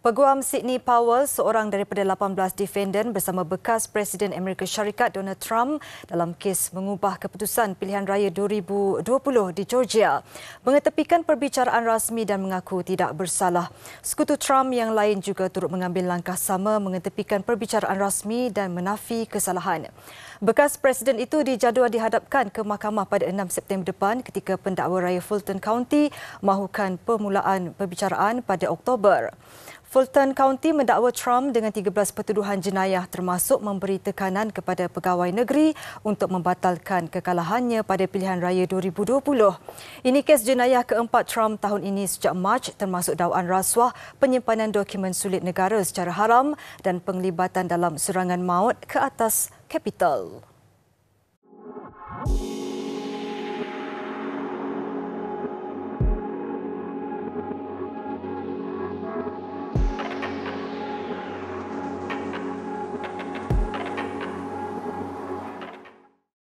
Peguam Sydney Powell, seorang daripada 18 defendant bersama bekas Presiden Amerika Syarikat Donald Trump dalam kes mengubah keputusan pilihan raya 2020 di Georgia, mengetepikan perbicaraan rasmi dan mengaku tidak bersalah. Sekutu Trump yang lain juga turut mengambil langkah sama mengetepikan perbicaraan rasmi dan menafi kesalahan. Bekas presiden itu dijadual dihadapkan ke mahkamah pada 6 September depan ketika pendakwa raya Fulton County mahukan permulaan perbicaraan pada Oktober. Fulton County mendakwa Trump dengan 13 pertuduhan jenayah termasuk memberi tekanan kepada pegawai negeri untuk membatalkan kekalahannya pada pilihan raya 2020. Ini kes jenayah keempat Trump tahun ini sejak Mac termasuk dakwaan rasuah, penyimpanan dokumen sulit negara secara haram dan penglibatan dalam serangan maut ke atas capital.